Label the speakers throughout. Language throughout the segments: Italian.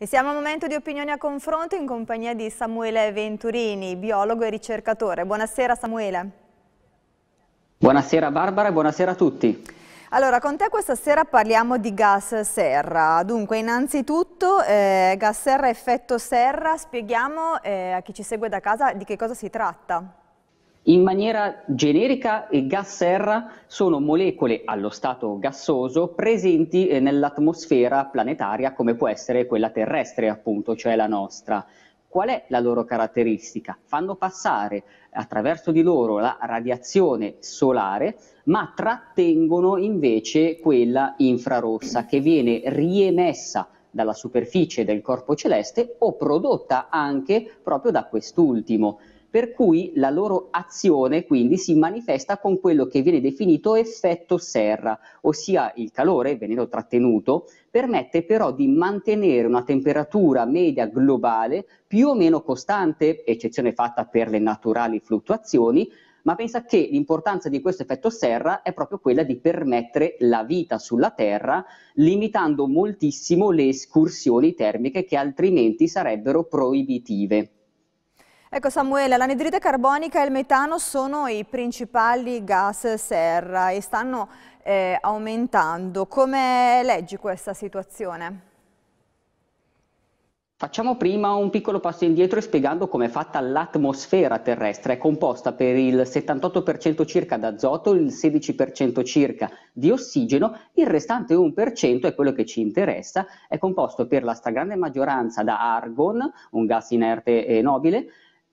Speaker 1: E siamo al momento di opinioni a confronto in compagnia di Samuele Venturini, biologo e ricercatore. Buonasera Samuele.
Speaker 2: Buonasera Barbara e buonasera a tutti.
Speaker 1: Allora, con te questa sera parliamo di gas serra. Dunque, innanzitutto, eh, gas serra, effetto serra, spieghiamo eh, a chi ci segue da casa di che cosa si tratta.
Speaker 2: In maniera generica, il gas serra sono molecole allo stato gassoso presenti eh, nell'atmosfera planetaria come può essere quella terrestre, appunto, cioè la nostra. Qual è la loro caratteristica? Fanno passare attraverso di loro la radiazione solare, ma trattengono invece quella infrarossa che viene riemessa dalla superficie del corpo celeste o prodotta anche proprio da quest'ultimo per cui la loro azione quindi si manifesta con quello che viene definito effetto serra, ossia il calore, venendo trattenuto, permette però di mantenere una temperatura media globale più o meno costante, eccezione fatta per le naturali fluttuazioni, ma pensa che l'importanza di questo effetto serra è proprio quella di permettere la vita sulla Terra, limitando moltissimo le escursioni termiche che altrimenti sarebbero proibitive.
Speaker 1: Ecco Samuele, l'anidride carbonica e il metano sono i principali gas serra e stanno eh, aumentando. Come leggi questa situazione?
Speaker 2: Facciamo prima un piccolo passo indietro spiegando come è fatta l'atmosfera terrestre. È composta per il 78% circa d'azoto, il 16% circa di ossigeno, il restante 1% è quello che ci interessa, è composto per la stragrande maggioranza da argon, un gas inerte e nobile,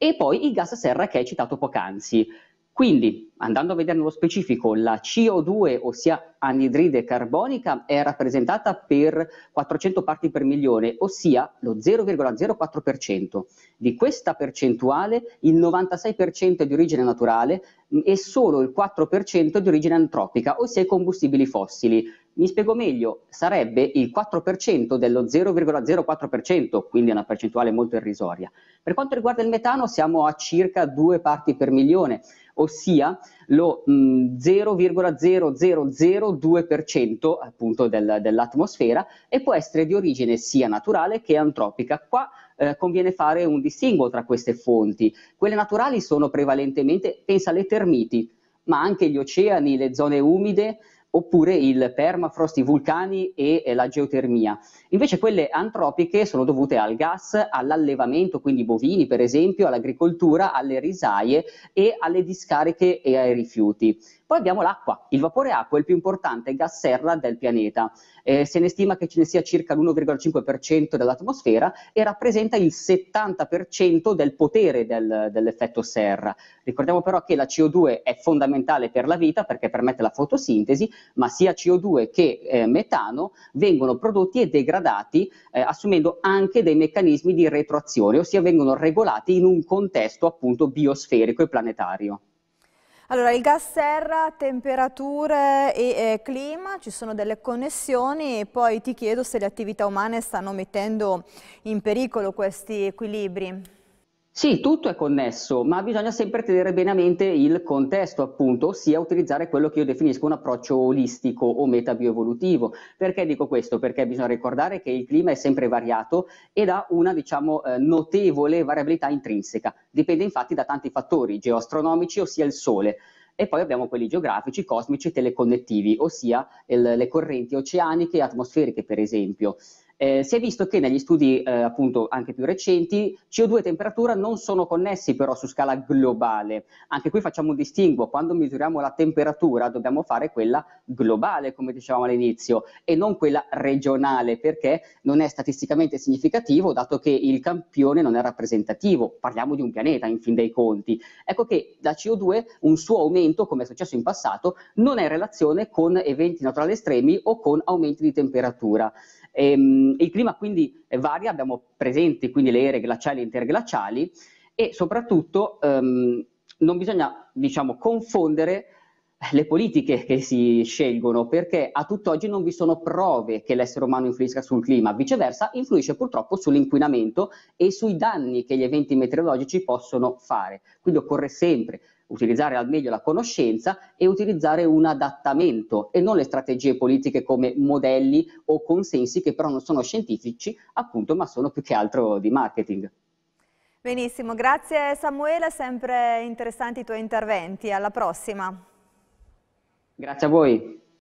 Speaker 2: e poi il gas serra che hai citato poc'anzi. Quindi, andando a vedere nello specifico, la CO2, ossia anidride carbonica, è rappresentata per 400 parti per milione, ossia lo 0,04%. Di questa percentuale, il 96% è di origine naturale e solo il 4% è di origine antropica, ossia i combustibili fossili. Mi spiego meglio, sarebbe il 4% dello 0,04%, quindi una percentuale molto irrisoria. Per quanto riguarda il metano siamo a circa 2 parti per milione, ossia lo 0,0002% appunto del, dell'atmosfera e può essere di origine sia naturale che antropica. Qua eh, conviene fare un distinguo tra queste fonti. Quelle naturali sono prevalentemente, pensa alle termiti, ma anche gli oceani, le zone umide, oppure il permafrost, i vulcani e la geotermia. Invece quelle antropiche sono dovute al gas, all'allevamento, quindi bovini per esempio, all'agricoltura, alle risaie e alle discariche e ai rifiuti. Poi abbiamo l'acqua. Il vapore acqua è il più importante gas serra del pianeta. Eh, se ne stima che ce ne sia circa l'1,5% dell'atmosfera e rappresenta il 70% del potere del, dell'effetto serra. Ricordiamo però che la CO2 è fondamentale per la vita perché permette la fotosintesi, ma sia CO2 che eh, metano vengono prodotti e degradati eh, assumendo anche dei meccanismi di retroazione, ossia vengono regolati in un contesto appunto biosferico e planetario.
Speaker 1: Allora, il gas serra, temperature e eh, clima, ci sono delle connessioni e poi ti chiedo se le attività umane stanno mettendo in pericolo questi equilibri.
Speaker 2: Sì, tutto è connesso, ma bisogna sempre tenere bene a mente il contesto, appunto, ossia utilizzare quello che io definisco un approccio olistico o metabioevolutivo. Perché dico questo? Perché bisogna ricordare che il clima è sempre variato ed ha una, diciamo, eh, notevole variabilità intrinseca. Dipende infatti da tanti fattori geoastronomici, ossia il sole. E poi abbiamo quelli geografici, cosmici teleconnettivi, ossia le correnti oceaniche e atmosferiche, per esempio eh, si è visto che negli studi eh, appunto anche più recenti CO2 e temperatura non sono connessi però su scala globale. Anche qui facciamo un distinguo, quando misuriamo la temperatura dobbiamo fare quella globale come dicevamo all'inizio e non quella regionale perché non è statisticamente significativo dato che il campione non è rappresentativo, parliamo di un pianeta in fin dei conti. Ecco che la CO2 un suo aumento come è successo in passato non è in relazione con eventi naturali estremi o con aumenti di temperatura. Ehm, il clima quindi eh, varia, abbiamo presenti quindi le ere glaciali e interglaciali e soprattutto ehm, non bisogna diciamo, confondere le politiche che si scelgono, perché a tutt'oggi non vi sono prove che l'essere umano influisca sul clima, viceversa influisce purtroppo sull'inquinamento e sui danni che gli eventi meteorologici possono fare. Quindi occorre sempre utilizzare al meglio la conoscenza e utilizzare un adattamento e non le strategie politiche come modelli o consensi che però non sono scientifici, appunto, ma sono più che altro di marketing.
Speaker 1: Benissimo, grazie Samuele, sempre interessanti i tuoi interventi, alla prossima.
Speaker 2: Grazie a voi.